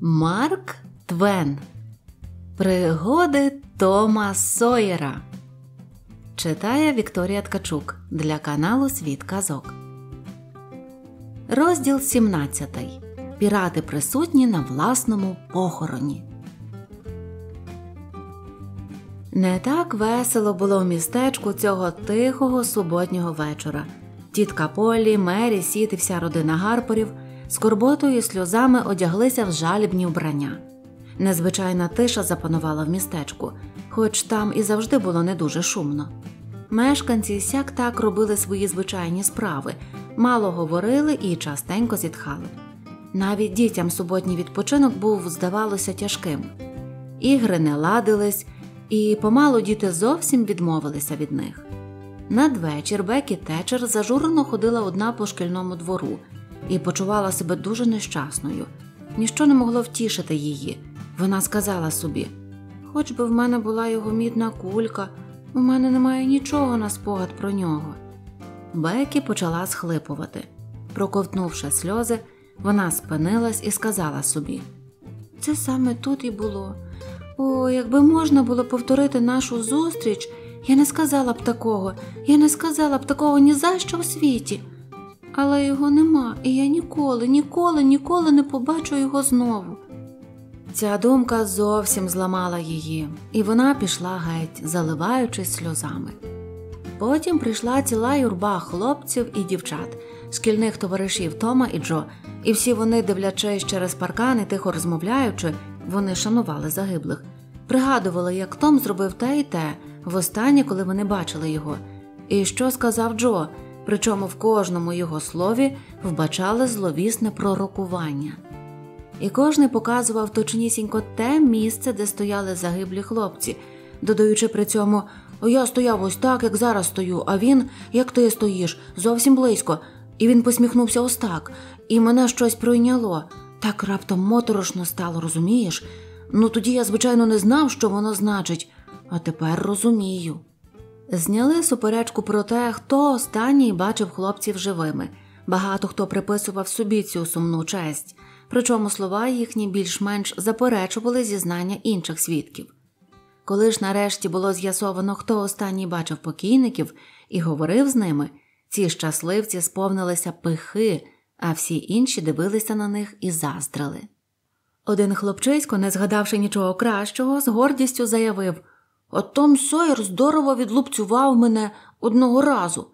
Марк Твен. Пригоди Тома Сойера. Читає Вікторія Ткачук для каналу Світ Казок. Розділ 17. Пірати присутні на власному похороні. Не так весело було в містечку цього тихого суботнього вечора. Тітка Полі, Мері, Сіт і вся родина Гарпорів – скорботою і сльозами одяглися в жалібні вбрання. Незвичайна тиша запанувала в містечку, хоч там і завжди було не дуже шумно. Мешканці сяк так робили свої звичайні справи, мало говорили і частенько зітхали. Навіть дітям суботній відпочинок був, здавалося, тяжким. Ігри не ладились, і помалу діти зовсім відмовилися від них. Надвечір Бекі Течер зажурено ходила одна по шкільному двору, і почувала себе дуже нещасною. Ніщо не могло втішити її. Вона сказала собі хоч би в мене була його мідна кулька, у мене немає нічого на спогад про нього. Бекі почала схлипувати. Проковтнувши сльози, вона спинилась і сказала собі це саме тут і було. О, якби можна було повторити нашу зустріч, я не сказала б такого, я не сказала б такого ні за що в світі але його нема, і я ніколи, ніколи, ніколи не побачу його знову. Ця думка зовсім зламала її, і вона пішла геть, заливаючись сльозами. Потім прийшла ціла юрба хлопців і дівчат, шкільних товаришів Тома і Джо, і всі вони, дивлячись через паркани, тихо розмовляючи, вони шанували загиблих, пригадували, як Том зробив те і те, востаннє, коли вони бачили його. І що сказав Джо? причому в кожному його слові вбачали зловісне пророкування. І кожний показував точнісінько те місце, де стояли загиблі хлопці, додаючи при цьому Я стояв ось так, як зараз стою, а він, як ти стоїш, зовсім близько. І він посміхнувся ось так, і мене щось пройняло. Так раптом моторошно стало, розумієш? Ну тоді я, звичайно, не знав, що воно значить, а тепер розумію. Зняли суперечку про те, хто останній бачив хлопців живими. Багато хто приписував собі цю сумну честь, причому слова їхні більш-менш заперечували зізнання інших свідків. Коли ж нарешті було з'ясовано, хто останній бачив покійників і говорив з ними, ці щасливці сповнилися пихи, а всі інші дивилися на них і заздрили. Один хлопчисько, не згадавши нічого кращого, з гордістю заявив а Том Сойер здорово відлупцював мене одного разу.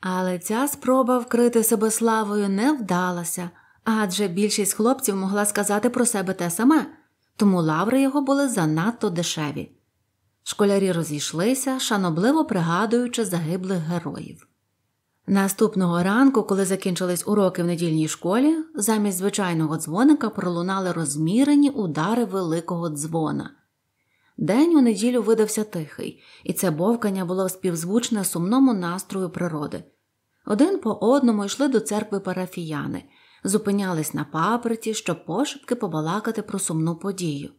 Але ця спроба вкрити себе славою не вдалася, адже більшість хлопців могла сказати про себе те саме, тому лаври його були занадто дешеві. Школярі розійшлися, шанобливо пригадуючи загиблих героїв. Наступного ранку, коли закінчились уроки в недільній школі, замість звичайного дзвоника пролунали розмірені удари великого дзвона. День у неділю видався тихий, і це бовкання було співзвучне сумному настрою природи. Один по одному йшли до церкви парафіяни, зупинялись на паперті, щоб пошепки побалакати про сумну подію.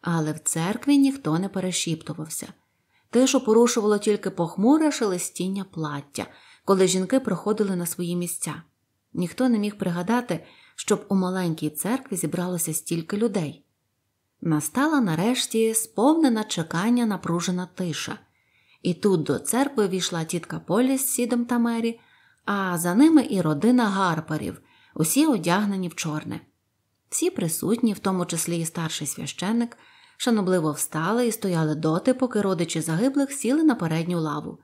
Але в церкві ніхто не перешіптувався. Тишу порушувало тільки похмуре шелестіння плаття, коли жінки проходили на свої місця. Ніхто не міг пригадати, щоб у маленькій церкві зібралося стільки людей. Настала нарешті сповнена чекання напружена тиша, і тут до церкви війшла тітка Полі з сідом та мері, а за ними і родина гарпарів, усі одягнені в чорне. Всі присутні, в тому числі і старший священник, шанобливо встали і стояли доти, поки родичі загиблих сіли на передню лаву.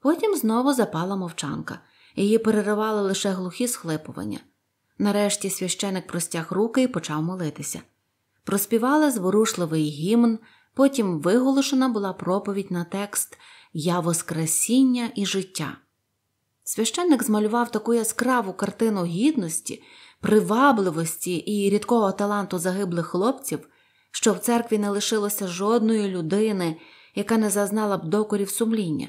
Потім знову запала мовчанка, її переривали лише глухі схлипування. Нарешті священик простяг руки і почав молитися проспівала зворушливий гімн, потім виголошена була проповідь на текст Я Воскресіння і життя. Священник змалював таку яскраву картину гідності, привабливості і рідкого таланту загиблих хлопців, що в церкві не лишилося жодної людини, яка не зазнала б докорів сумління.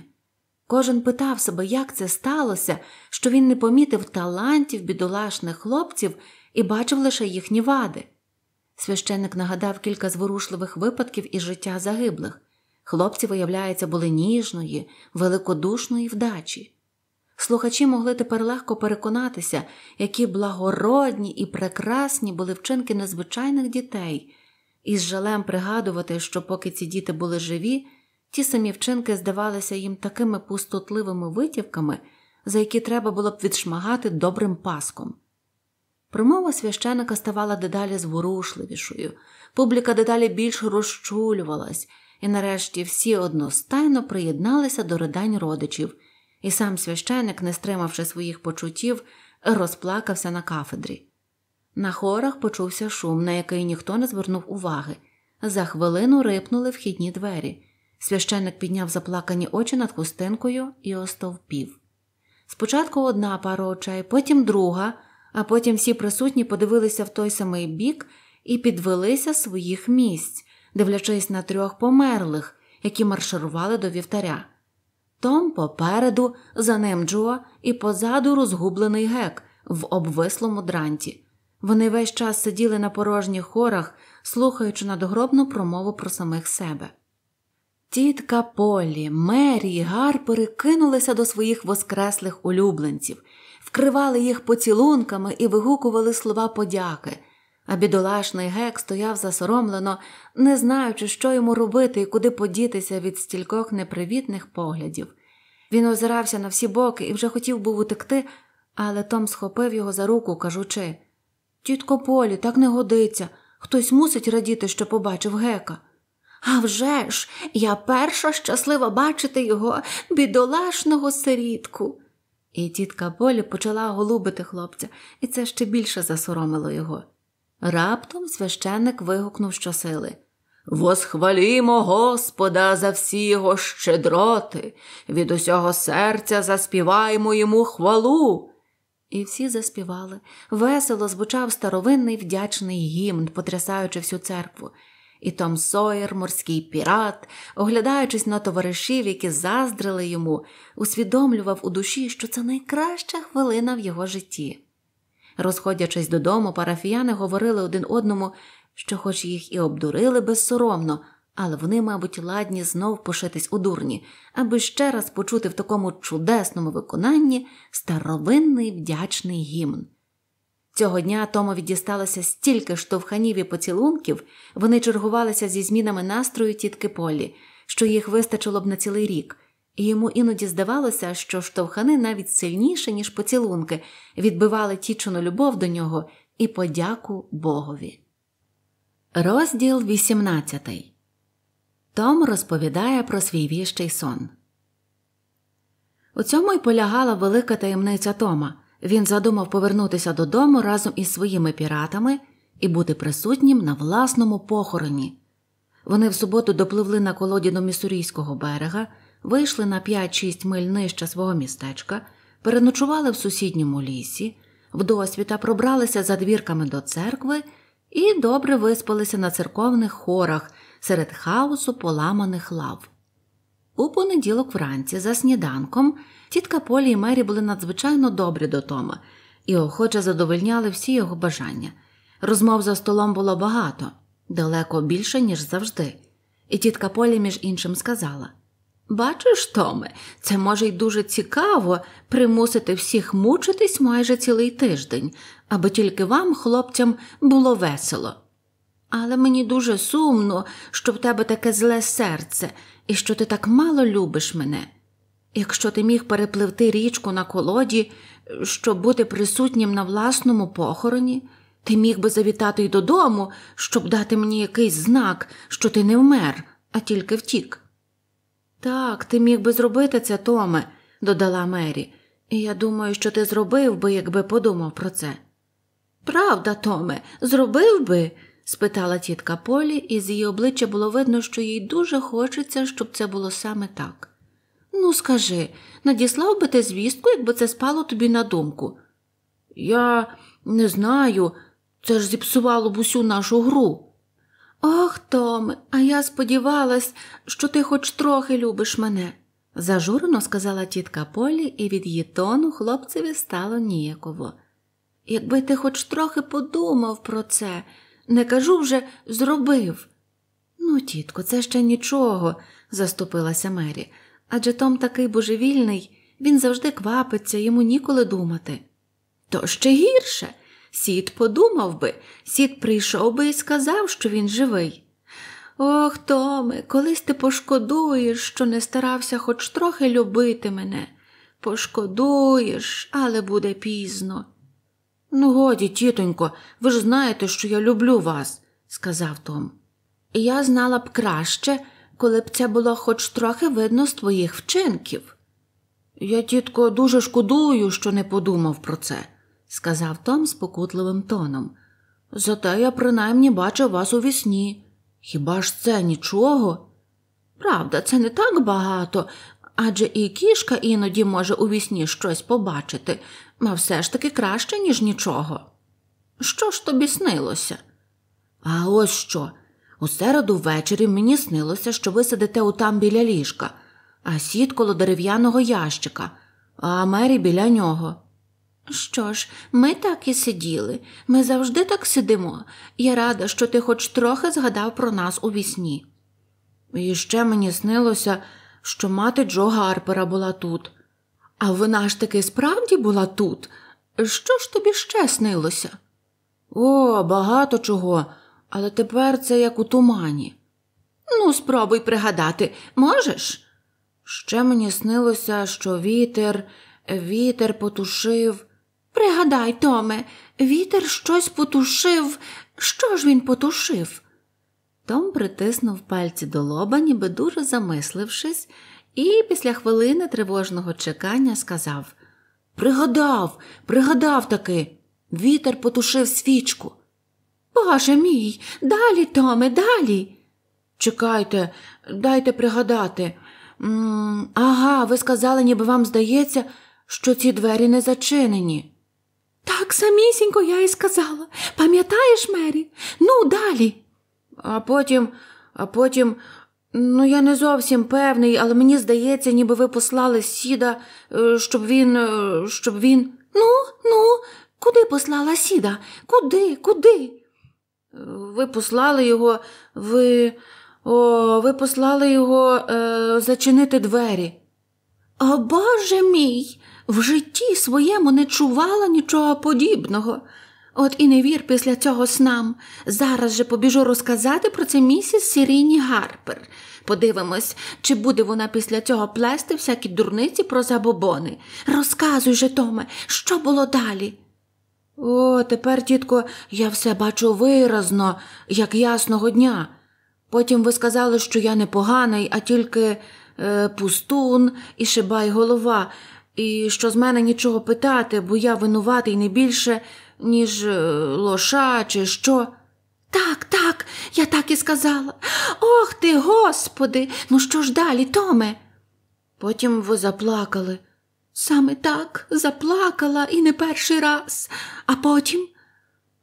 Кожен питав себе, як це сталося, що він не помітив талантів бідолашних хлопців і бачив лише їхні вади. Священник нагадав кілька зворушливих випадків із життя загиблих. Хлопці, виявляється, були ніжної, великодушної вдачі. Слухачі могли тепер легко переконатися, які благородні і прекрасні були вчинки незвичайних дітей, і з жалем пригадувати, що поки ці діти були живі, ті самі вчинки здавалися їм такими пустотливими витівками, за які треба було б відшмагати добрим паском. Промова священика ставала дедалі зворушливішою, публіка дедалі більш розчулювалась, і нарешті всі одностайно приєдналися до ридань родичів, і сам священик, не стримавши своїх почуттів, розплакався на кафедрі. На хорах почувся шум, на який ніхто не звернув уваги. За хвилину рипнули вхідні двері. Священик підняв заплакані очі над хустинкою і остовпів. Спочатку одна пара очей, потім друга а потім всі присутні подивилися в той самий бік і підвелися своїх місць, дивлячись на трьох померлих, які марширували до вівтаря. Том попереду, за ним Джо і позаду розгублений гек в обвислому дранті. Вони весь час сиділи на порожніх хорах, слухаючи надгробну промову про самих себе. Тітка Полі, Мері і Гарпери кинулися до своїх воскреслих улюбленців, вкривали їх поцілунками і вигукували слова подяки, а бідолашний гек стояв засоромлено, не знаючи, що йому робити і куди подітися від стількох непривітних поглядів. Він озирався на всі боки і вже хотів був утекти, але Том схопив його за руку, кажучи Тітко Полі, так не годиться. Хтось мусить радіти, що побачив гека. «А вже ж, я перша щаслива бачити його бідолашного сирітку. І тітка Полі почала голубити хлопця, і це ще більше засоромило його. Раптом священник вигукнув щосили Восхвалімо Господа за всі його щедроти, від усього серця заспіваємо йому хвалу. І всі заспівали. Весело звучав старовинний вдячний гімн, потрясаючи всю церкву. І Том Сойер, морський пірат, оглядаючись на товаришів, які заздрили йому, усвідомлював у душі, що це найкраща хвилина в його житті. Розходячись додому, парафіяни говорили один одному, що, хоч їх і обдурили безсоромно, але вони, мабуть, ладні знов пошитись у дурні, аби ще раз почути в такому чудесному виконанні старовинний вдячний гімн. Цього дня Томові дісталося стільки штовханів і поцілунків, вони чергувалися зі змінами настрою тітки Полі, що їх вистачило б на цілий рік, і йому іноді здавалося, що штовхани навіть сильніше, ніж поцілунки, відбивали тічену любов до нього і подяку Богові. Розділ 18 Том розповідає про свій віщий сон. У цьому й полягала велика таємниця Тома. Він задумав повернутися додому разом із своїми піратами і бути присутнім на власному похороні. Вони в суботу допливли на колоді до місурійського берега, вийшли на 5-6 миль нижче свого містечка, переночували в сусідньому лісі, вдосвіта пробралися за двірками до церкви і добре виспалися на церковних хорах серед хаосу поламаних лав. У понеділок вранці, за сніданком, тітка Полі і Мері були надзвичайно добрі до Тома і охоче задовольняли всі його бажання. Розмов за столом було багато, далеко більше, ніж завжди. І тітка Полі, між іншим, сказала Бачиш, Томе, це може й дуже цікаво примусити всіх мучитись майже цілий тиждень, аби тільки вам, хлопцям, було весело. Але мені дуже сумно, що в тебе таке зле серце, і що ти так мало любиш мене. Якщо ти міг перепливти річку на колоді, щоб бути присутнім на власному похороні, ти міг би завітати й додому, щоб дати мені якийсь знак, що ти не вмер, а тільки втік. Так, ти міг би зробити це, Томе, додала Мері, і я думаю, що ти зробив би, якби подумав про це. Правда, Томе, зробив би, спитала тітка Полі, і з її обличчя було видно, що їй дуже хочеться, щоб це було саме так. Ну, скажи, надіслав би ти звістку, якби це спало тобі на думку? Я не знаю, це ж зіпсувало б усю нашу гру. Ох, Томе, а я сподівалась, що ти хоч трохи любиш мене, зажурено сказала тітка Полі, і від її тону хлопцеві стало ніяково. Якби ти хоч трохи подумав про це, не кажу вже зробив. Ну, тітко, це ще нічого, заступилася Мері, адже Том такий божевільний, він завжди квапиться, йому ніколи думати. То ще гірше. Сід подумав би, сід прийшов би і сказав, що він живий. Ох, Томе, колись ти пошкодуєш, що не старався хоч трохи любити мене. Пошкодуєш, але буде пізно. Ну, годі, тітонько, ви ж знаєте, що я люблю вас, сказав Том. Я знала б краще, коли б це було хоч трохи видно з твоїх вчинків. Я, тітко, дуже шкодую, що не подумав про це, сказав Том спокутливим тоном. Зате я принаймні бачив вас у вісні. Хіба ж це нічого? Правда, це не так багато, адже і кішка іноді може у вісні щось побачити, ма все ж таки краще, ніж нічого. Що ж тобі снилося? А ось що. У середу ввечері мені снилося, що ви сидите отам біля ліжка, а сід коло дерев'яного ящика, а мері біля нього. Що ж, ми так і сиділи, ми завжди так сидимо. Я рада, що ти хоч трохи згадав про нас у вісні. І ще мені снилося, що мати Джо Гарпера була тут. А вона ж таки справді була тут. Що ж тобі ще снилося? О, багато чого, але тепер це як у тумані. Ну, спробуй пригадати, можеш? Ще мені снилося, що вітер, вітер потушив. Пригадай, Томе, вітер щось потушив. Що ж він потушив? Том притиснув пальці до лоба, ніби дуже замислившись, і після хвилини тривожного чекання сказав Пригадав, пригадав таки. Вітер потушив свічку. Боже мій, далі, Томе, далі. Чекайте, дайте пригадати. М -м, ага, ви сказали, ніби вам здається, що ці двері не зачинені. Так самісінько я й сказала. Пам'ятаєш, Мері? Ну, далі. А потім, а потім Ну, я не зовсім певний, але мені здається, ніби ви послали сіда, е, щоб він. Е, щоб він. Ну, ну, куди послала сіда? Куди? Куди? Е, ви послали його, ви. О, ви послали його е, зачинити двері. О, Боже мій! В житті своєму не чувала нічого подібного. От і не вір після цього снам. Зараз же побіжу розказати про це місіс Сіріні Гарпер. Подивимось, чи буде вона після цього плести всякі дурниці про забобони. Розказуй же, Томе, що було далі? О, тепер, тітко, я все бачу виразно, як ясного дня. Потім ви сказали, що я не поганий, а тільки е, пустун і шибай голова, і що з мене нічого питати, бо я винуватий не більше ніж е, лоша, чи що. Так, так, я так і сказала. Ох ти, господи, ну що ж далі, Томе? Потім ви заплакали. Саме так заплакала і не перший раз, а потім.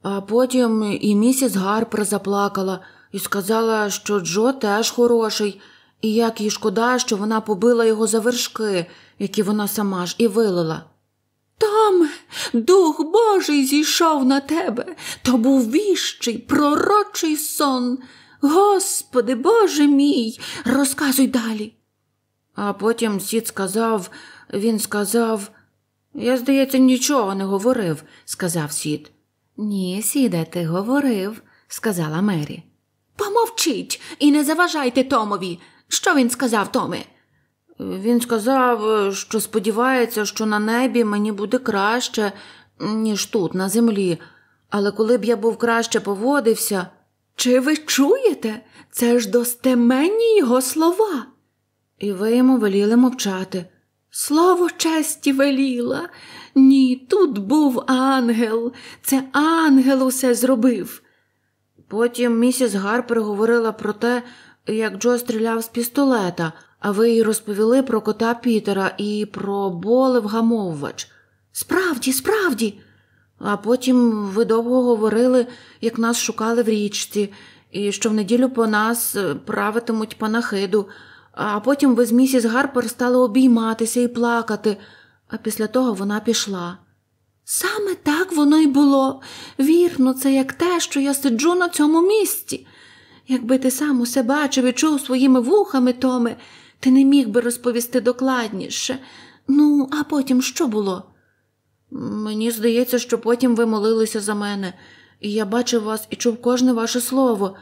А потім і місіс Гарпер заплакала і сказала, що Джо теж хороший, і як їй шкода, що вона побила його за вершки, які вона сама ж і вилила. Томе, Дух Божий зійшов на тебе, то був віщий, пророчий сон. Господи, Боже мій, розказуй далі. А потім сід сказав, він сказав, я, здається, нічого не говорив, сказав сід. Ні, сіде, ти говорив, сказала Мері. Помовчіть і не заважайте Томові. Що він сказав, Томе? Він сказав, що сподівається, що на небі мені буде краще, ніж тут, на землі. Але коли б я був краще поводився. Чи ви чуєте? Це ж достеменні його слова. І ви йому веліли мовчати. Слово честі веліла. Ні, тут був ангел, це ангел усе зробив. Потім місіс Гар переговорила про те, як Джо стріляв з пістолета. А ви й розповіли про кота Пітера і про болевгамовувач. Справді, справді. А потім ви довго говорили, як нас шукали в річці, і що в неділю по нас е, правитимуть панахиду. А потім ви з місіс Гарпер стали обійматися і плакати, а після того вона пішла. Саме так воно й було. Вірно, це як те, що я сиджу на цьому місці. Якби ти сам усе бачив і чув своїми вухами, Томе, ти не міг би розповісти докладніше. Ну, а потім що було? Мені здається, що потім ви молилися за мене, і я бачив вас і чув кожне ваше слово,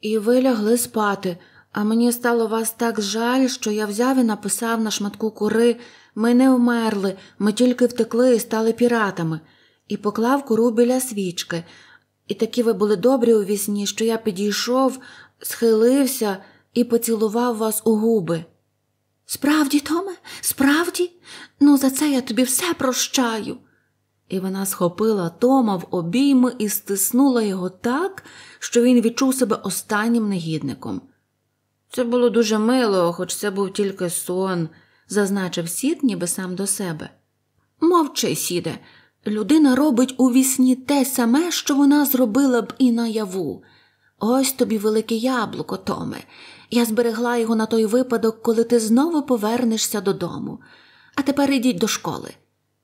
і ви лягли спати, а мені стало вас так жаль, що я взяв і написав на шматку кури ми не вмерли, ми тільки втекли і стали піратами, і поклав кору біля свічки. І такі ви були добрі у вісні, що я підійшов, схилився і поцілував вас у губи. Справді, Томе, справді, ну за це я тобі все прощаю. І вона схопила Тома в обійми і стиснула його так, що він відчув себе останнім негідником. Це було дуже мило, хоч це був тільки сон, зазначив сід, ніби сам до себе. Мовчи, сіде, людина робить у вісні те саме, що вона зробила б і наяву. Ось тобі велике яблуко, Томе, я зберегла його на той випадок, коли ти знову повернешся додому. А тепер ідіть до школи.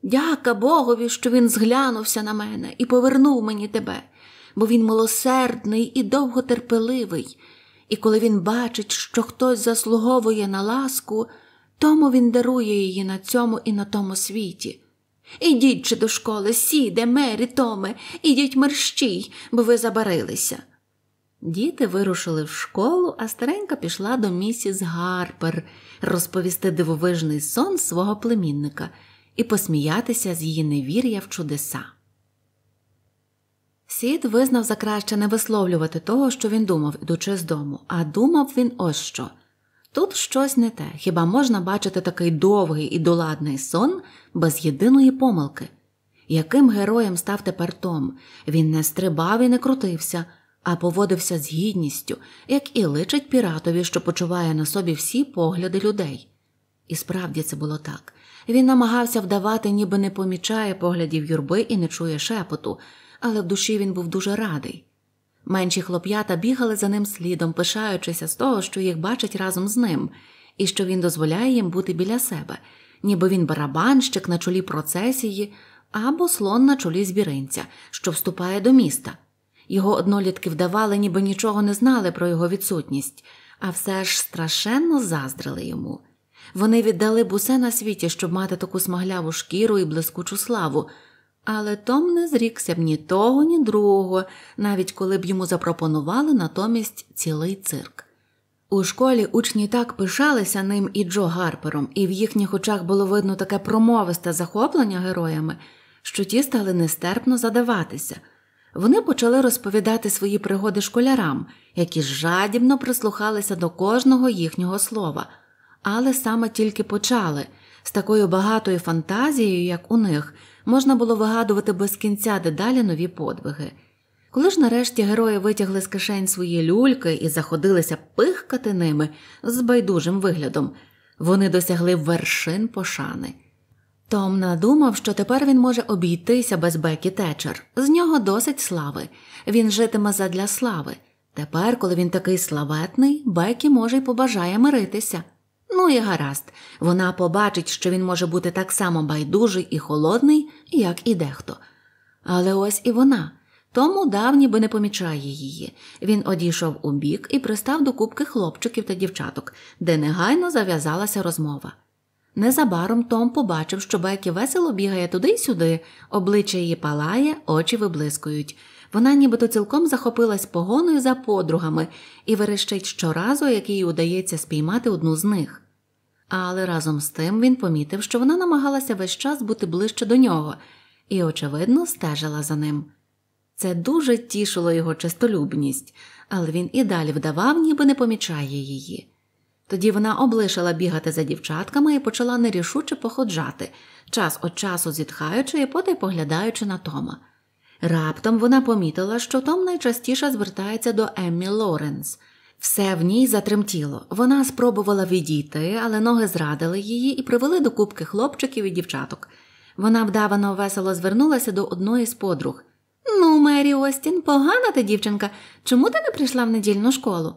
Дяка Богові, що він зглянувся на мене і повернув мені тебе, бо він милосердний і довготерпеливий, і коли він бачить, що хтось заслуговує на ласку, тому він дарує її на цьому і на тому світі. Ідіть же до школи, сіде, мері, томе, ідіть мерщій, бо ви забарилися. Діти вирушили в школу, а старенька пішла до місіс Гарпер розповісти дивовижний сон свого племінника і посміятися з її невір'я в чудеса. Сід визнав за краще не висловлювати того, що він думав, ідучи з дому, а думав він ось що тут щось не те, хіба можна бачити такий довгий і доладний сон без єдиної помилки? Яким героєм став тепер Том? Він не стрибав і не крутився а поводився з гідністю, як і личить піратові, що почуває на собі всі погляди людей. І справді це було так. Він намагався вдавати, ніби не помічає поглядів юрби і не чує шепоту, але в душі він був дуже радий. Менші хлоп'ята бігали за ним слідом, пишаючися з того, що їх бачать разом з ним, і що він дозволяє їм бути біля себе, ніби він барабанщик на чолі процесії або слон на чолі збіринця, що вступає до міста. Його однолітки вдавали, ніби нічого не знали про його відсутність, а все ж страшенно заздрили йому. Вони віддали б усе на світі, щоб мати таку смагляву шкіру і блискучу славу, але Том не зрікся б ні того, ні другого, навіть коли б йому запропонували натомість цілий цирк. У школі учні так пишалися ним і Джо Гарпером, і в їхніх очах було видно таке промовисте захоплення героями, що ті стали нестерпно задаватися. Вони почали розповідати свої пригоди школярам, які жадібно прислухалися до кожного їхнього слова, але саме тільки почали. З такою багатою фантазією, як у них, можна було вигадувати без кінця дедалі нові подвиги. Коли ж нарешті герої витягли з кишень свої люльки і заходилися пихкати ними з байдужим виглядом, вони досягли вершин пошани. Том надумав, що тепер він може обійтися без Бекі Течер. З нього досить слави. Він житиме задля слави. Тепер, коли він такий славетний, Бекі може й побажає миритися. Ну і гаразд, вона побачить, що він може бути так само байдужий і холодний, як і дехто. Але ось і вона. Тому дав ніби не помічає її. Він одійшов у бік і пристав до кубки хлопчиків та дівчаток, де негайно зав'язалася розмова. Незабаром Том побачив, що Бекі весело бігає туди й сюди, обличчя її палає, очі виблискують. Вона нібито цілком захопилась погоною за подругами і верещить щоразу, як їй удається спіймати одну з них. Але разом з тим він помітив, що вона намагалася весь час бути ближче до нього і, очевидно, стежила за ним. Це дуже тішило його честолюбність, але він і далі вдавав, ніби не помічає її. Тоді вона облишила бігати за дівчатками і почала нерішуче походжати, час від часу зітхаючи і потай поглядаючи на Тома. Раптом вона помітила, що Том найчастіше звертається до Еммі Лоренс. Все в ній затремтіло. Вона спробувала відійти, але ноги зрадили її і привели до кубки хлопчиків і дівчаток. Вона вдавано весело звернулася до одної з подруг. Ну, Мері Остін, погана ти дівчинка. Чому ти не прийшла в недільну школу?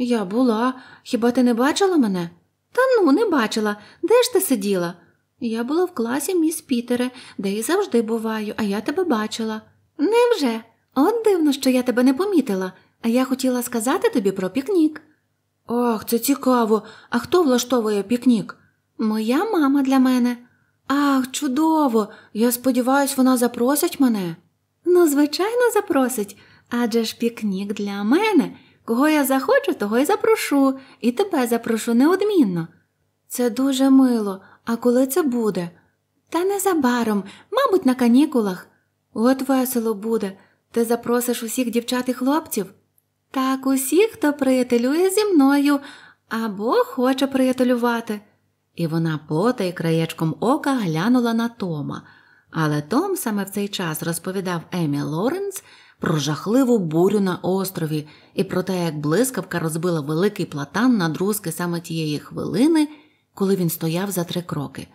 Я була, хіба ти не бачила мене? Та ну, не бачила. Де ж ти сиділа? Я була в класі міс Пітере, де і завжди буваю, а я тебе бачила. Невже? От дивно, що я тебе не помітила, а я хотіла сказати тобі про пікнік. Ах, це цікаво. А хто влаштовує пікнік? Моя мама для мене. Ах, чудово. Я сподіваюся, вона запросить мене. Ну, звичайно, запросить. Адже ж пікнік для мене. Кого я захочу, того й запрошу, і тебе запрошу неодмінно. Це дуже мило, а коли це буде? Та незабаром, мабуть, на канікулах. От весело буде. Ти запросиш усіх дівчат і хлопців. Так, усіх, хто приятелює зі мною або хоче приятелювати. І вона пота й краєчком ока глянула на Тома. Але Том саме в цей час розповідав Емі Лоренс про жахливу бурю на острові і про те, як блискавка розбила великий платан на друзки саме тієї хвилини, коли він стояв за три кроки.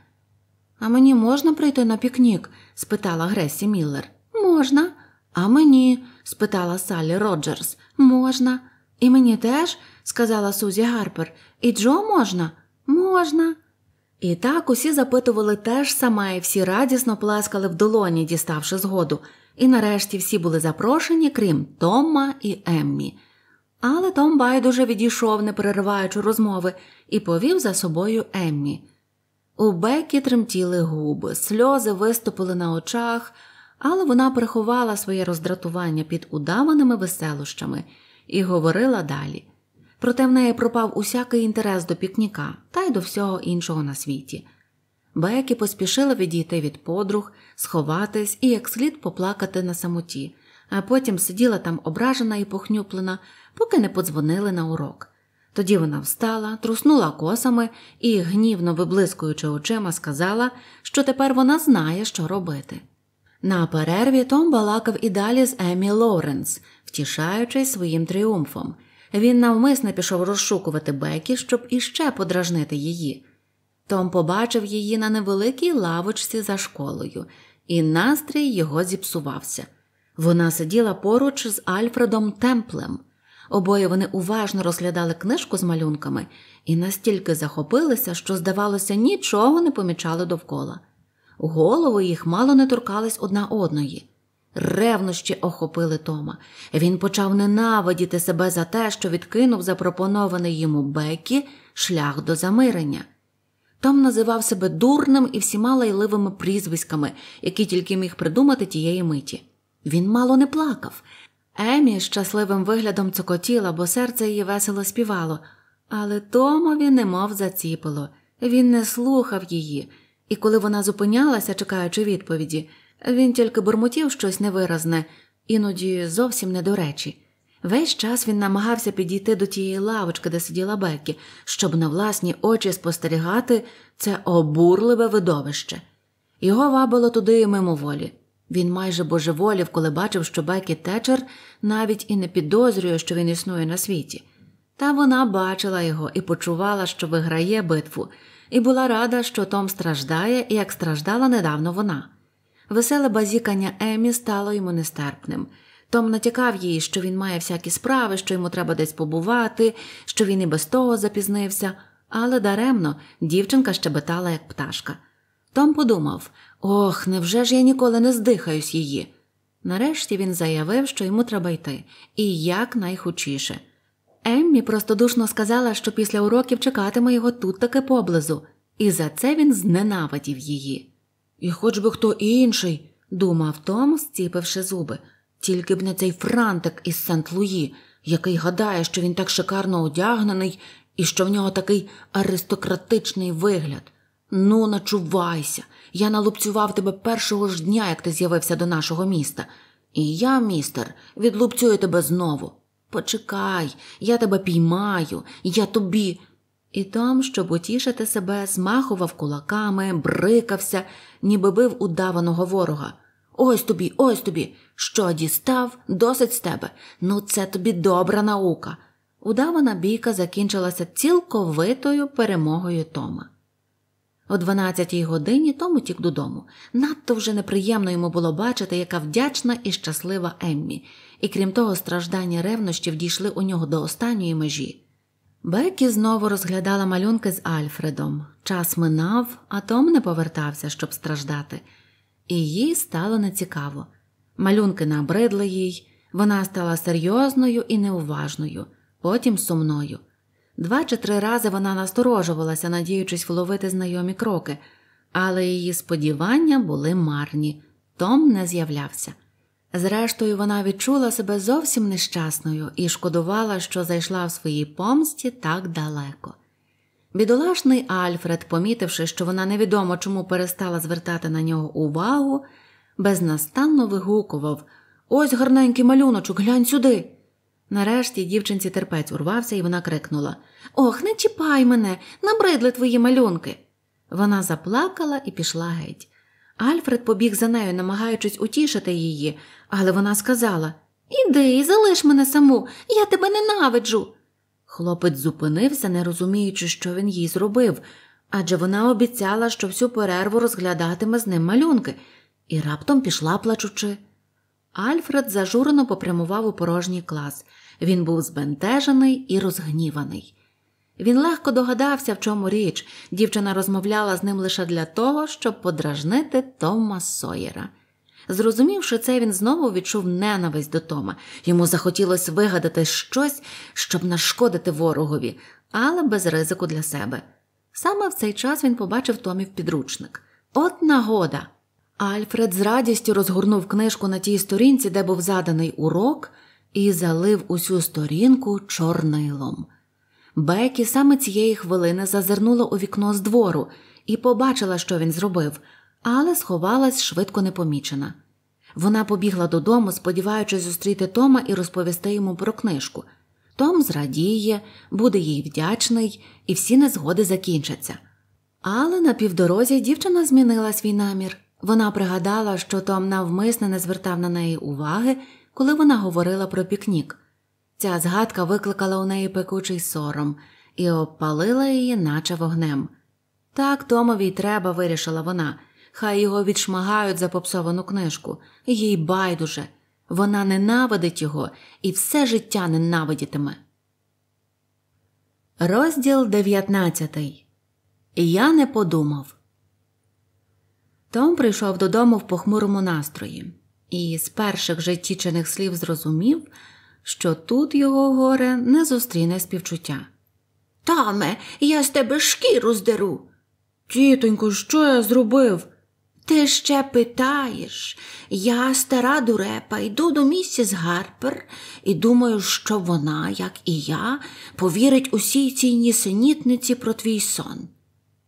А мені можна прийти на пікнік? спитала Гресі Міллер. Можна, а мені? спитала Саллі Роджерс. Можна. І мені теж, сказала Сузі Гарпер, і Джо можна? Можна. І так усі запитували теж ж саме, і всі радісно плескали в долоні, діставши згоду. І нарешті всі були запрошені, крім Тома і Еммі. Але Том байдуже відійшов, не перериваючи розмови, і повів за собою Еммі. У Бекі тремтіли губи, сльози виступили на очах, але вона приховала своє роздратування під удаваними веселощами і говорила далі. Проте в неї пропав усякий інтерес до пікніка та й до всього іншого на світі. Бекі поспішила відійти від подруг, сховатись і як слід поплакати на самоті, а потім сиділа там ображена і похнюплена, поки не подзвонили на урок. Тоді вона встала, труснула косами і, гнівно виблискуючи очима, сказала, що тепер вона знає, що робити. На перерві Том балакав і далі з Емі Лоренс, втішаючись своїм тріумфом. Він навмисне пішов розшукувати Бекі, щоб іще подражнити її. Том побачив її на невеликій лавочці за школою, і настрій його зіпсувався. Вона сиділа поруч з Альфредом Темплем. Обоє вони уважно розглядали книжку з малюнками і настільки захопилися, що, здавалося, нічого не помічали довкола. Голови їх мало не торкались одна одної. Ревнощі охопили Тома. Він почав ненавидіти себе за те, що відкинув запропонований йому Бекі шлях до замирення. Том називав себе дурним і всіма лайливими прізвиськами, які тільки міг придумати тієї миті. Він мало не плакав. Емі з щасливим виглядом цокотіла, бо серце її весело співало, але Томові немов заціпило. Він не слухав її, і коли вона зупинялася, чекаючи відповіді, він тільки бурмотів щось невиразне, іноді зовсім не до речі. Весь час він намагався підійти до тієї лавочки, де сиділа Бекі, щоб на власні очі спостерігати це обурливе видовище. Його вабило туди і мимоволі. Він майже божеволів, коли бачив, що Бекі Течер навіть і не підозрює, що він існує на світі. Та вона бачила його і почувала, що виграє битву, і була рада, що Том страждає, як страждала недавно вона. Веселе базікання Емі стало йому нестерпним. Том натякав їй, що він має всякі справи, що йому треба десь побувати, що він і без того запізнився, але даремно дівчинка щебетала, як пташка. Том подумав ох, невже ж я ніколи не здихаюсь її. Нарешті він заявив, що йому треба йти, і якнайхучіше. Еммі простодушно сказала, що після уроків чекатиме його тут таки поблизу, і за це він зненавидів її. І хоч би хто інший, думав Том, стіпивши зуби. Тільки б не цей франтик із Сент-Луї, який гадає, що він так шикарно одягнений і що в нього такий аристократичний вигляд. Ну, начувайся, я налупцював тебе першого ж дня, як ти з'явився до нашого міста. І я, містер, відлупцюю тебе знову. Почекай, я тебе піймаю, я тобі. І Том, щоб утішити себе, змахував кулаками, брикався, ніби бив удаваного ворога. Ось тобі, ось тобі. Що дістав, досить з тебе. Ну, це тобі добра наука. Удавана бійка закінчилася цілковитою перемогою Тома. О 12 годині Том утік додому. Надто вже неприємно йому було бачити, яка вдячна і щаслива Еммі, і крім того, страждання ревнощів дійшли у нього до останньої межі. Бекі знову розглядала малюнки з Альфредом. Час минав, а Том не повертався, щоб страждати і їй стало нецікаво. Малюнки набридли їй, вона стала серйозною і неуважною, потім сумною. Два чи три рази вона насторожувалася, надіючись вловити знайомі кроки, але її сподівання були марні, Том не з'являвся. Зрештою, вона відчула себе зовсім нещасною і шкодувала, що зайшла в своїй помсті так далеко. Бідолашний Альфред, помітивши, що вона невідомо чому перестала звертати на нього увагу, безнастанно вигукував Ось гарненький малюночок, глянь сюди. Нарешті дівчинці терпець урвався, і вона крикнула Ох, не чіпай мене, набридли твої малюнки. Вона заплакала і пішла геть. Альфред побіг за нею, намагаючись утішити її, але вона сказала Іди залиш мене саму, я тебе ненавиджу. Хлопець зупинився, не розуміючи, що він їй зробив, адже вона обіцяла, що всю перерву розглядатиме з ним малюнки, і раптом пішла плачучи. Альфред зажурено попрямував у порожній клас. Він був збентежений і розгніваний. Він легко догадався, в чому річ. Дівчина розмовляла з ним лише для того, щоб подражнити Тома Сойєра. Зрозумівши це, він знову відчув ненависть до Тома. Йому захотілося вигадати щось, щоб нашкодити ворогові, але без ризику для себе. Саме в цей час він побачив Томів підручник. От нагода! Альфред з радістю розгорнув книжку на тій сторінці, де був заданий урок, і залив усю сторінку чорнилом. Бекі саме цієї хвилини зазирнула у вікно з двору і побачила, що він зробив але сховалась швидко непомічена. Вона побігла додому, сподіваючись зустріти Тома і розповісти йому про книжку. Том зрадіє, буде їй вдячний, і всі незгоди закінчаться. Але на півдорозі дівчина змінила свій намір. Вона пригадала, що Том навмисне не звертав на неї уваги, коли вона говорила про пікнік. Ця згадка викликала у неї пекучий сором і обпалила її, наче вогнем. Так Томові й треба, вирішила вона, хай його відшмагають за попсовану книжку, їй байдуже, вона ненавидить його і все життя ненавидітиме. Розділ 19 Я не подумав. Том прийшов додому в похмурому настрої і з перших же тічених слів зрозумів, що тут його горе не зустріне співчуття. Таме, я з тебе шкіру здеру. Тітонько, що я зробив? Ти ще питаєш, я стара дурепа, йду до місіс Гарпер і думаю, що вона, як і я, повірить усій цій нісенітниці про твій сон.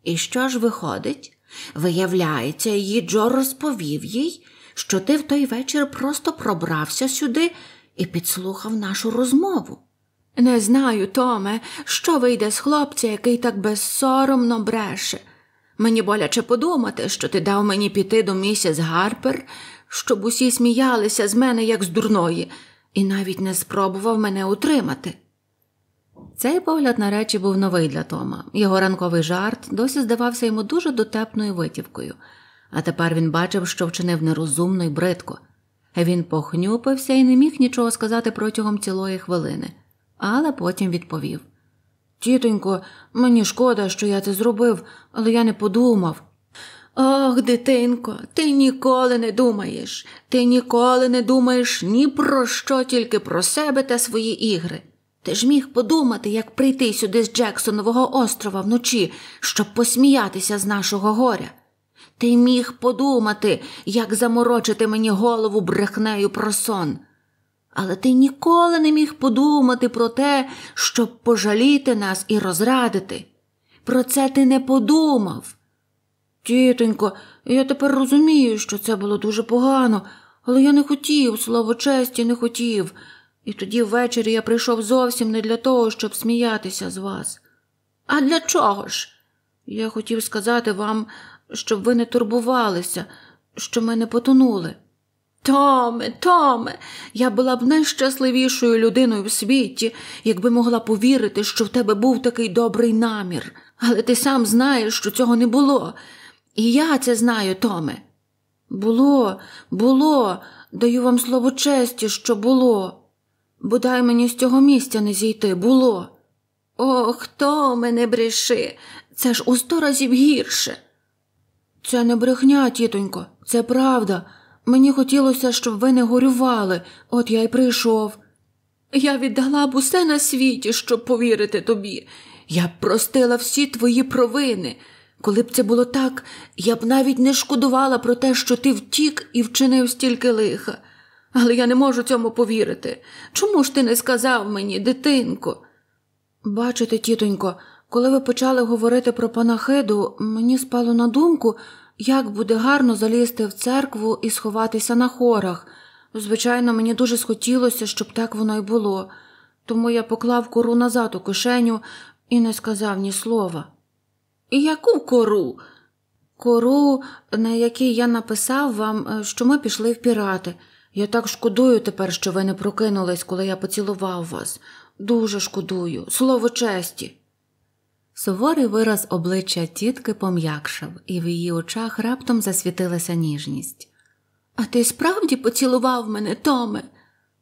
І що ж виходить? Виявляється, її Джо розповів їй, що ти в той вечір просто пробрався сюди і підслухав нашу розмову. Не знаю, Томе, що вийде з хлопця, який так безсоромно бреше. Мені боляче подумати, що ти дав мені піти до місіс Гарпер, щоб усі сміялися з мене, як з дурної, і навіть не спробував мене утримати. Цей погляд на речі був новий для Тома. Його ранковий жарт досі здавався йому дуже дотепною витівкою, а тепер він бачив, що вчинив нерозумно й бридко. Він похнюпився і не міг нічого сказати протягом цілої хвилини, але потім відповів. Тітонько, мені шкода, що я це зробив, але я не подумав. Ох, дитинко, ти ніколи не думаєш. Ти ніколи не думаєш ні про що, тільки про себе та свої ігри. Ти ж міг подумати, як прийти сюди з Джексонового острова вночі, щоб посміятися з нашого горя. Ти міг подумати, як заморочити мені голову брехнею про сон але ти ніколи не міг подумати про те, щоб пожаліти нас і розрадити. Про це ти не подумав. Тітонько, я тепер розумію, що це було дуже погано, але я не хотів, слово честі, не хотів. І тоді ввечері я прийшов зовсім не для того, щоб сміятися з вас. А для чого ж? Я хотів сказати вам, щоб ви не турбувалися, що ми не потонули. Томе, Томе, я була б найщасливішою людиною в світі, якби могла повірити, що в тебе був такий добрий намір, але ти сам знаєш, що цього не було. І я це знаю, Томе. Було, було, даю вам слово честі, що було. Бодай мені з цього місця не зійти, було. Ох, Томе, не бреши, це ж у сто разів гірше. Це не брехня, тітонько, це правда. Мені хотілося, щоб ви не горювали, от я й прийшов. Я віддала б усе на світі, щоб повірити тобі. Я б простила всі твої провини. Коли б це було так, я б навіть не шкодувала про те, що ти втік і вчинив стільки лиха. Але я не можу цьому повірити. Чому ж ти не сказав мені, дитинко? Бачите, тітонько, коли ви почали говорити про панахиду, мені спало на думку, як буде гарно залізти в церкву і сховатися на хорах. Звичайно, мені дуже схотілося, щоб так воно й було, тому я поклав кору назад у кишеню і не сказав ні слова. «І Яку кору? Кору, на якій я написав вам, е, що ми пішли в пірати. Я так шкодую тепер, що ви не прокинулись, коли я поцілував вас. Дуже шкодую. Слово честі. Суворий вираз обличчя тітки пом'якшав, і в її очах раптом засвітилася ніжність. А ти справді поцілував мене, Томе?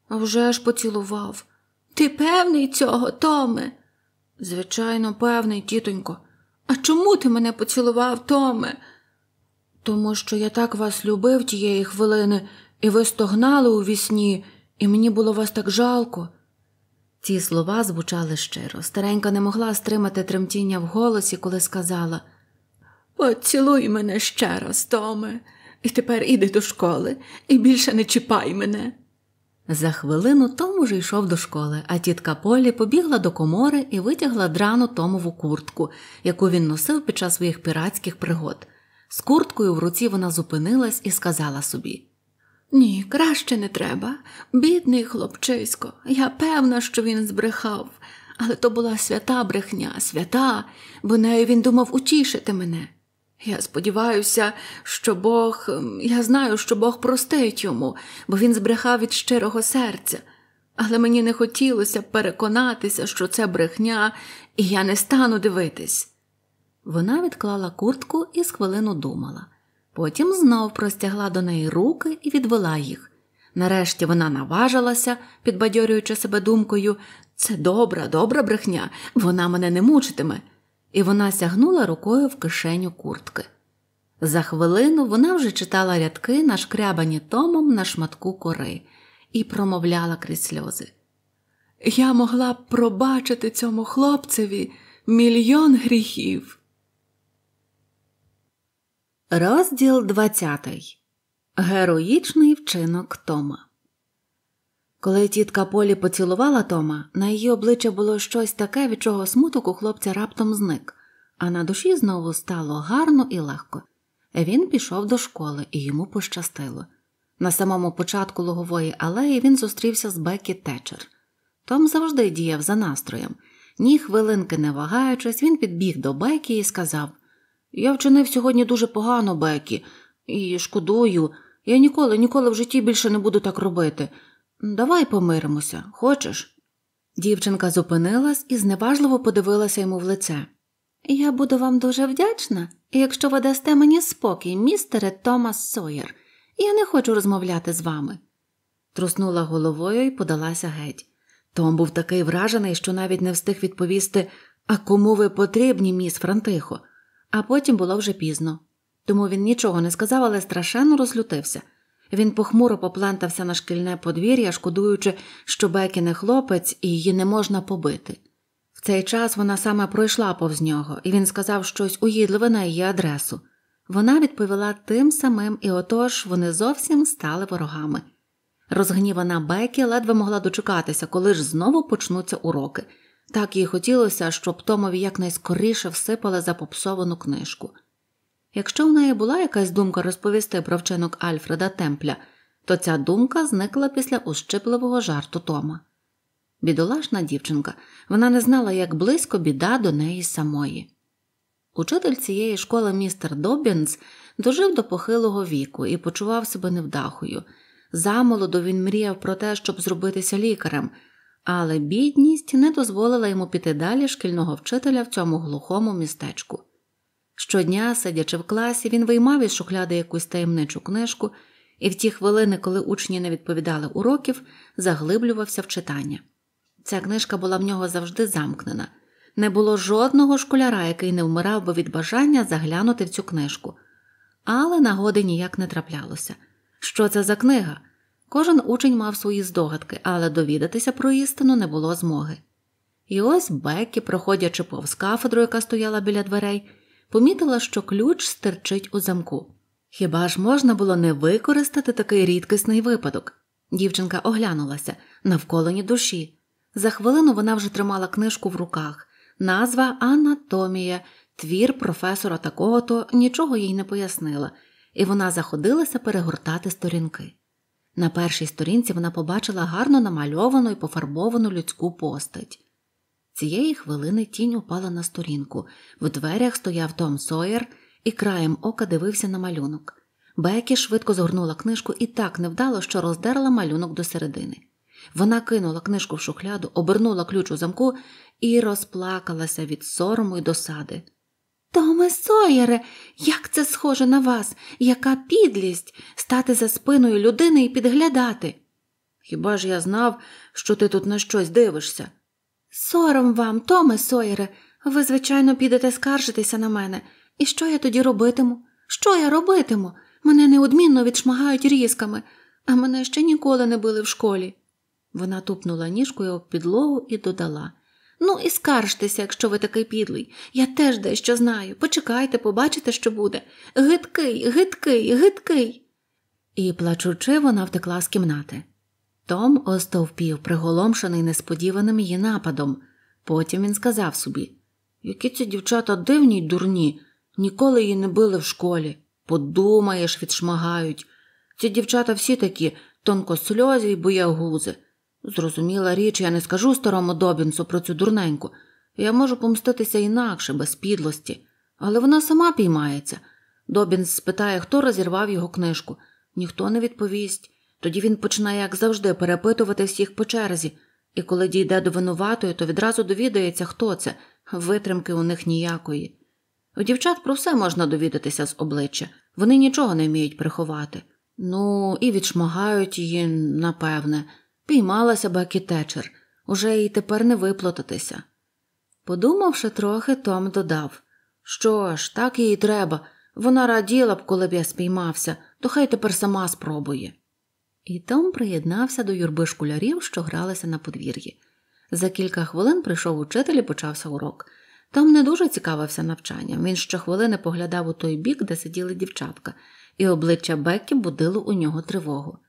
«А вже ж поцілував. Ти певний цього, Томе? Звичайно, певний, тітонько. А чому ти мене поцілував, Томе? Тому що я так вас любив тієї хвилини, і ви стогнали у вісні, і мені було вас так жалко. Ці слова звучали щиро. Старенька не могла стримати тремтіння в голосі, коли сказала Поцілуй мене ще раз, Томе, і тепер іди до школи і більше не чіпай мене. За хвилину Том уже йшов до школи, а тітка Полі побігла до комори і витягла драну Томову куртку, яку він носив під час своїх піратських пригод. З курткою в руці вона зупинилась і сказала собі ні, краще не треба. Бідний хлопчисько. Я певна, що він збрехав, але то була свята брехня, свята, бо нею він думав утішити мене. Я сподіваюся, що Бог, ем, я знаю, що Бог простить йому, бо він збрехав від щирого серця. Але мені не хотілося переконатися, що це брехня, і я не стану дивитись. Вона відклала куртку і з хвилину думала. Потім знов простягла до неї руки і відвела їх. Нарешті вона наважилася, підбадьорюючи себе думкою це добра, добра брехня, вона мене не мучитиме. І вона сягнула рукою в кишеню куртки. За хвилину вона вже читала рядки, нашкрябані томом на шматку кори, і промовляла крізь сльози. Я могла б пробачити цьому хлопцеві мільйон гріхів. Розділ 20. Героїчний вчинок Тома. Коли тітка Полі поцілувала Тома, на її обличчя було щось таке, від чого смуток у хлопця раптом зник, а на душі знову стало гарно і легко. Він пішов до школи, і йому пощастило. На самому початку лугової алеї він зустрівся з Бекі Течер. Том завжди діяв за настроєм. Ні хвилинки не вагаючись, він підбіг до Бекі і сказав я вчинив сьогодні дуже погано, Бекі, і шкодую. Я ніколи, ніколи в житті більше не буду так робити. Давай помиримося, хочеш? Дівчинка зупинилась і зневажливо подивилася йому в лице. Я буду вам дуже вдячна, якщо ви дасте мені спокій, містере Томас Сойер. Я не хочу розмовляти з вами. Труснула головою і подалася геть. Том був такий вражений, що навіть не встиг відповісти, а кому ви потрібні, міс Франтихо. А потім було вже пізно. Тому він нічого не сказав, але страшенно розлютився. Він похмуро поплентався на шкільне подвір'я, шкодуючи, що Бекі не хлопець і її не можна побити. В цей час вона саме пройшла повз нього, і він сказав щось уїдливе на її адресу. Вона відповіла тим самим, і отож вони зовсім стали ворогами. Розгнівана Бекі ледве могла дочекатися, коли ж знову почнуться уроки. Так їй хотілося, щоб Томові якнайскоріше всипали запопсовану книжку. Якщо в неї була якась думка розповісти про вчинок Альфреда Темпля, то ця думка зникла після ущипливого жарту Тома. Бідолашна дівчинка, вона не знала, як близько біда до неї самої. Учитель цієї школи містер Добінс дожив до похилого віку і почував себе невдахою. Замолоду він мріяв про те, щоб зробитися лікарем, але бідність не дозволила йому піти далі шкільного вчителя в цьому глухому містечку. Щодня, сидячи в класі, він виймав із шухляди якусь таємничу книжку і в ті хвилини, коли учні не відповідали уроків, заглиблювався в читання. Ця книжка була в нього завжди замкнена. Не було жодного школяра, який не вмирав би від бажання заглянути в цю книжку, але нагоди ніяк не траплялося. Що це за книга? Кожен учень мав свої здогадки, але довідатися про істину не було змоги. І ось Беккі, проходячи повз кафедру, яка стояла біля дверей, помітила, що ключ стирчить у замку. Хіба ж можна було не використати такий рідкісний випадок? Дівчинка оглянулася навколо ні душі. За хвилину вона вже тримала книжку в руках. Назва Анатомія, твір професора такого то нічого їй не пояснила, і вона заходилася перегортати сторінки. На першій сторінці вона побачила гарно намальовану і пофарбовану людську постать. Цієї хвилини тінь упала на сторінку, в дверях стояв Том Сойер і краєм ока дивився на малюнок. Бекі швидко згорнула книжку і так невдало, що роздерла малюнок до середини. Вона кинула книжку в шухляду, обернула ключ у замку і розплакалася від сорому й досади. Томе Сойєре, як це схоже на вас, яка підлість стати за спиною людини і підглядати. Хіба ж я знав, що ти тут на щось дивишся? Сором вам, Томе Сойєре, ви, звичайно, підете скаржитися на мене. І що я тоді робитиму? Що я робитиму? Мене неодмінно відшмагають різками, а мене ще ніколи не били в школі. Вона тупнула ніжкою об підлогу і додала. Ну і скаржтеся, якщо ви такий підлий. Я теж дещо знаю. Почекайте, побачите, що буде. Гидкий, гидкий, гидкий. І плачучи, вона втекла з кімнати. Том остовпів, приголомшений несподіваним її нападом. Потім він сказав собі Які ці дівчата дивні й дурні, ніколи її не били в школі. Подумаєш, відшмагають. Ці дівчата всі такі тонкосльозі й боягузи. Зрозуміла річ, я не скажу старому Добінсу про цю дурненьку. Я можу помститися інакше, без підлості, але вона сама піймається. Добінс спитає, хто розірвав його книжку. Ніхто не відповість. Тоді він починає, як завжди, перепитувати всіх по черзі, і коли дійде до винуватої, то відразу довідається, хто це, витримки у них ніякої. У дівчат про все можна довідатися з обличчя, вони нічого не вміють приховати. Ну, і відшмагають її, напевне. Піймала себе кітечер, уже їй тепер не виплататися. Подумавши трохи, Том додав Що ж, так їй треба. Вона раділа б, коли б я спіймався, то хай тепер сама спробує. І Том приєднався до юрби школярів, що гралися на подвір'ї. За кілька хвилин прийшов учитель і почався урок. Том не дуже цікавився навчанням. Він щохвилини поглядав у той бік, де сиділи дівчатка, і обличчя Бекі будило у нього тривогу.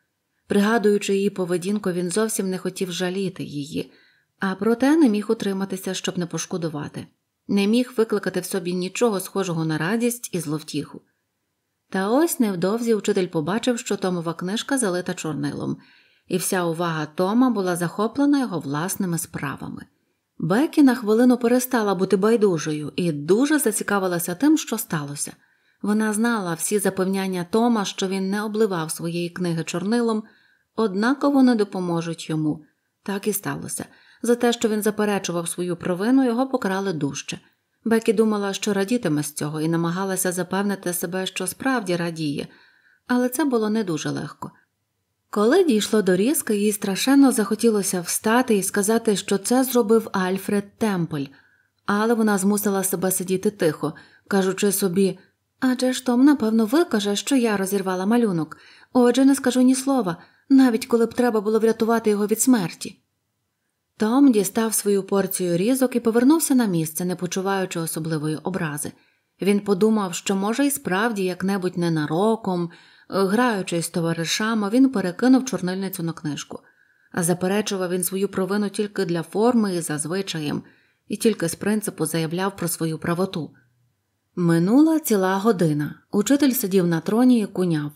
Пригадуючи її поведінку, він зовсім не хотів жаліти її, а проте не міг утриматися, щоб не пошкодувати, не міг викликати в собі нічого схожого на радість і зловтіху. Та ось невдовзі учитель побачив, що Томова книжка залита чорнилом, і вся увага Тома була захоплена його власними справами. Бекі на хвилину перестала бути байдужою і дуже зацікавилася тим, що сталося. Вона знала всі запевняння Тома, що він не обливав своєї книги чорнилом, однаково не допоможуть йому. Так і сталося. За те, що він заперечував свою провину, його покрали дужче. Бекі думала, що радітиме з цього, і намагалася запевнити себе, що справді радіє, але це було не дуже легко. Коли дійшло до різки, їй страшенно захотілося встати і сказати, що це зробив Альфред Темпль, але вона змусила себе сидіти тихо, кажучи собі. Адже ж Том, напевно, викаже, що я розірвала малюнок, отже, не скажу ні слова, навіть коли б треба було врятувати його від смерті. Том дістав свою порцію різок і повернувся на місце, не почуваючи особливої образи. Він подумав, що, може, і справді, як небудь ненароком, граючись з товаришами, він перекинув чорнильницю на книжку, а заперечував він свою провину тільки для форми і за звичаєм, і тільки з принципу заявляв про свою правоту. Минула ціла година. Учитель сидів на троні і куняв.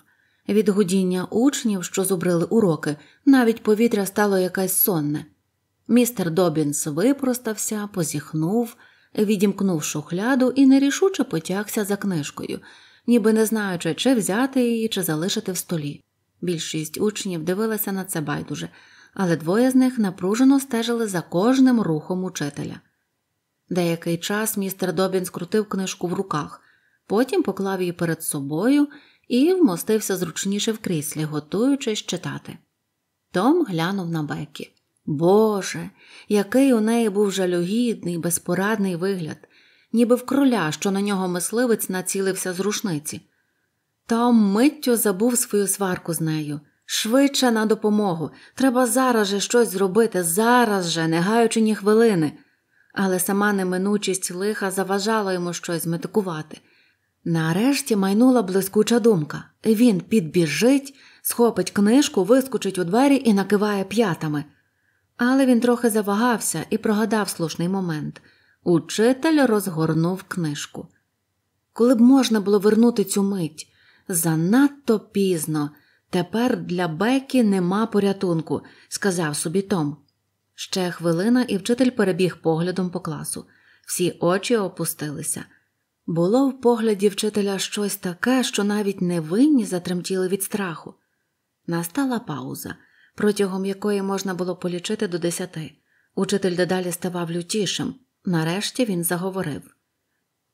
Від гудіння учнів, що зубрили уроки, навіть повітря стало якесь сонне. Містер Добінс випростався, позіхнув, відімкнув шухляду і нерішуче потягся за книжкою, ніби не знаючи, чи взяти її, чи залишити в столі. Більшість учнів дивилася на це байдуже, але двоє з них напружено стежили за кожним рухом учителя. Деякий час містер Добін скрутив книжку в руках, потім поклав її перед собою і вмостився зручніше в кріслі, готуючись читати. Том глянув на Бекі. Боже, який у неї був жалюгідний, безпорадний вигляд, ніби в кроля, що на нього мисливець націлився з рушниці. Том миттю забув свою сварку з нею. Швидше на допомогу. Треба зараз же щось зробити, зараз же, не гаючи ні хвилини але сама неминучість лиха заважала йому щось медикувати. Нарешті майнула блискуча думка він підбіжить, схопить книжку, вискочить у двері і накиває п'ятами. Але він трохи завагався і прогадав слушний момент. Учитель розгорнув книжку. Коли б можна було вернути цю мить, занадто пізно. Тепер для Бекі нема порятунку, сказав собі Том. Ще хвилина, і вчитель перебіг поглядом по класу. Всі очі опустилися. Було в погляді вчителя щось таке, що навіть невинні затремтіли від страху. Настала пауза, протягом якої можна було полічити до десяти. Учитель дедалі ставав лютішим. Нарешті він заговорив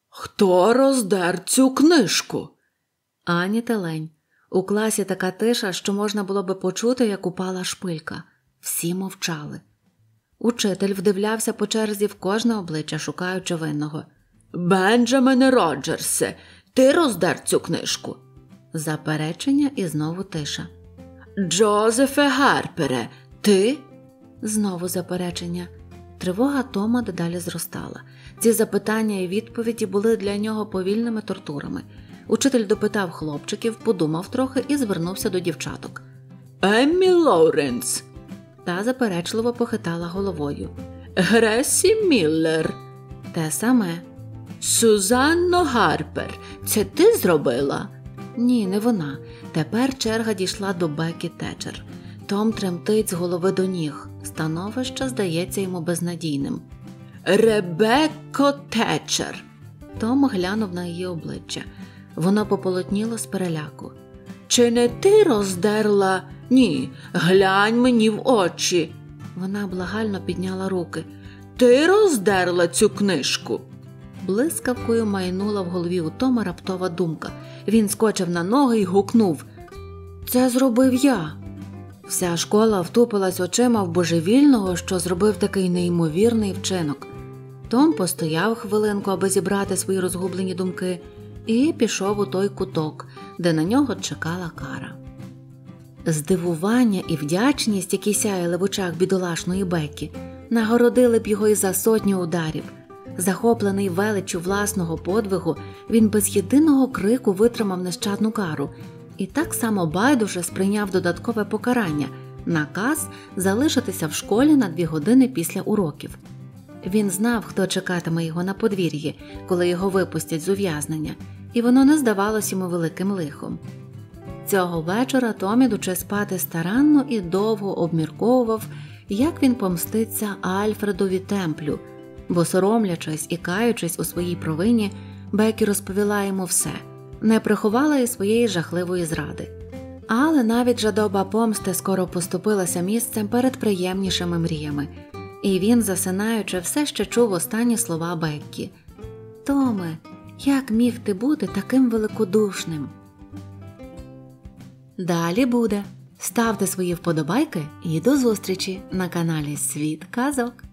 Хто роздер цю книжку? Ані телень. У класі така тиша, що можна було би почути, як упала шпилька. Всі мовчали. Учитель вдивлявся по черзі в кожне обличчя, шукаючи винного. Бенджамине Роджерсе, ти роздер цю книжку. Заперечення і знову тиша. Джозефе Гарпере, ти? Знову заперечення. Тривога Тома дедалі зростала. Ці запитання і відповіді були для нього повільними тортурами. Учитель допитав хлопчиків, подумав трохи і звернувся до дівчаток. Еммі Лоуренс, та заперечливо похитала головою. Гресі Міллер. Те саме. Сузанно Гарпер, це ти зробила? Ні, не вона. Тепер черга дійшла до Бекі Течер. Том тремтить з голови до ніг. Становище здається йому безнадійним. Ребекко Течер. Том глянув на її обличчя. Воно пополотніло з переляку. Чи не ти роздерла ні, глянь мені в очі. Вона благально підняла руки. Ти роздерла цю книжку. Блискавкою майнула в голові у Тома раптова думка. Він скочив на ноги і гукнув Це зробив я. Вся школа втупилась очима в божевільного, що зробив такий неймовірний вчинок. Том постояв хвилинку, аби зібрати свої розгублені думки, і пішов у той куток, де на нього чекала кара. Здивування і вдячність, які сяяли в очах бідолашної Бекі, нагородили б його і за сотню ударів. Захоплений величу власного подвигу, він без єдиного крику витримав нещадну кару і так само байдуже сприйняв додаткове покарання наказ залишитися в школі на дві години після уроків. Він знав, хто чекатиме його на подвір'ї, коли його випустять з ув'язнення, і воно не здавалось йому великим лихом. Цього вечора Том, ідучи спати старанно і довго обмірковував, як він помститься Альфредові темплю, бо, соромлячись і каючись у своїй провині, Бекі розповіла йому все, не приховала і своєї жахливої зради. Але навіть жадоба помсти скоро поступилася місцем перед приємнішими мріями, і він, засинаючи, все ще чув останні слова Беккі Томе, як міг ти бути таким великодушним? Далі буде. Ставте свої вподобайки і до зустрічі на каналі Світ Казок.